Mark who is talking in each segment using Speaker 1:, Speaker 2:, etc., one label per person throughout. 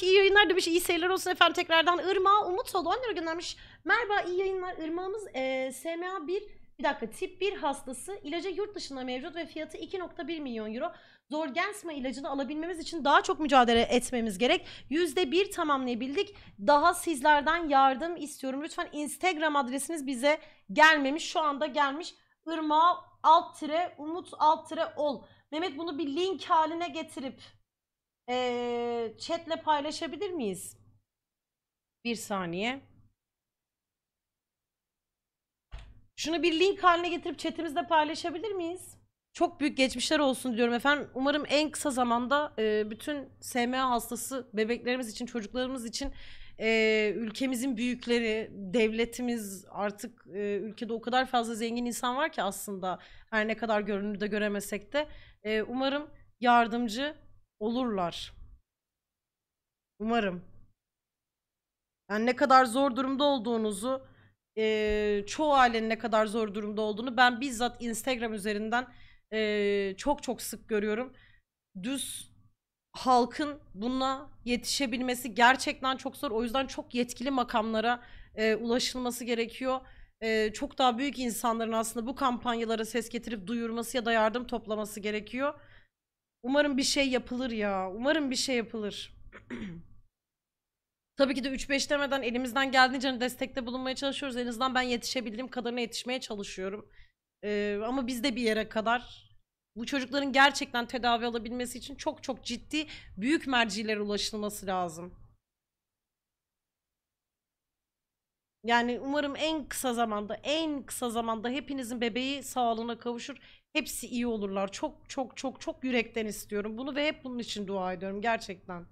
Speaker 1: demiş iyi yayınlar demiş iyi seyirler olsun efendim tekrardan. Irmağa Umut oldu 10 lira göndermiş. Merhaba iyi yayınlar Irmağımız e, SMA 1 bir dakika tip 1 hastası ilacı yurt dışında mevcut ve fiyatı 2.1 milyon euro. Zorgensma ilacını alabilmemiz için daha çok mücadele etmemiz gerek. yüzde bir tamamlayabildik. Daha sizlerden yardım istiyorum. Lütfen Instagram adresiniz bize gelmemiş. Şu anda gelmiş. Irmağa alt tire umut alt tire ol. Mehmet bunu bir link haline getirip e, chatle paylaşabilir miyiz? Bir saniye. Şunu bir link haline getirip chatimizde paylaşabilir miyiz? Çok büyük geçmişler olsun diyorum efendim. Umarım en kısa zamanda e, bütün SMA hastası bebeklerimiz için, çocuklarımız için e, ülkemizin büyükleri, devletimiz artık e, ülkede o kadar fazla zengin insan var ki aslında her ne kadar görünürde göremesek de e, umarım yardımcı olurlar. Umarım. Yani ne kadar zor durumda olduğunuzu, e, çoğu ailenin ne kadar zor durumda olduğunu ben bizzat Instagram üzerinden e, çok çok sık görüyorum. Düz halkın buna yetişebilmesi gerçekten çok zor. O yüzden çok yetkili makamlara e, ulaşılması gerekiyor. E, çok daha büyük insanların aslında bu kampanyalara ses getirip duyurması ya da yardım toplaması gerekiyor. Umarım bir şey yapılır ya. Umarım bir şey yapılır. Tabii ki de 3-5 demeden elimizden geldiğince hani destekte bulunmaya çalışıyoruz. En azından ben yetişebildiğim kadarına yetişmeye çalışıyorum. Ee, ama biz de bir yere kadar bu çocukların gerçekten tedavi alabilmesi için çok çok ciddi büyük mercilere ulaşılması lazım. Yani umarım en kısa zamanda, en kısa zamanda hepinizin bebeği sağlığına kavuşur. Hepsi iyi olurlar. Çok çok çok çok yürekten istiyorum bunu ve hep bunun için dua ediyorum gerçekten.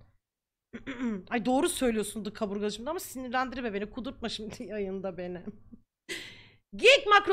Speaker 1: Ay doğru söylüyorsun kaburgacım, ama sinirlendirme beni, kudurtma şimdi yayında beni. Geek makro